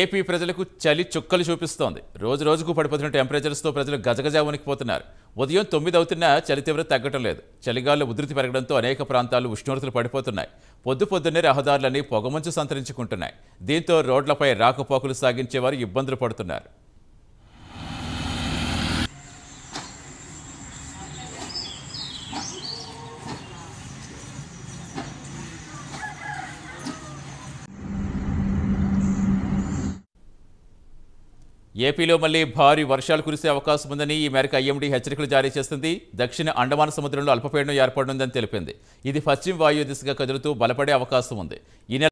AP ప్రజలకు చలి చుక్కలు చూపిస్తోంది రోజు రోజుకు పడిపోతున్న టెంపరేచర్స్తో ప్రజలు గజగజ వణికిపోతున్నారు ఉదయం తొమ్మిది అవుతున్నా చలి తీవ్రత తగ్గటం లేదు చలిగాల్లో ఉధృతి పెరగడంతో అనేక ప్రాంతాలు ఉష్ణోగ్రతలు పడిపోతున్నాయి పొద్దు పొద్దున్నే రహదారులన్నీ పొగమంచు సంతరించుకుంటున్నాయి దీంతో రోడ్లపై రాకపోకలు సాగించేవారు ఇబ్బందులు పడుతున్నారు ఏపీలో మళ్లీ భారీ వర్షాలు కురిసే అవకాశం ఉందని ఈ మేరకు ఐఎండీ హెచ్చరికలు జారీ చేస్తుంది దక్షిణ అండమాన సముద్రంలో అల్పపీడనం ఏర్పడనుందని తెలిపింది ఇది పశ్చిమ వాయు దిశగా కదులుతూ బలపడే అవకాశం ఉంది ఈ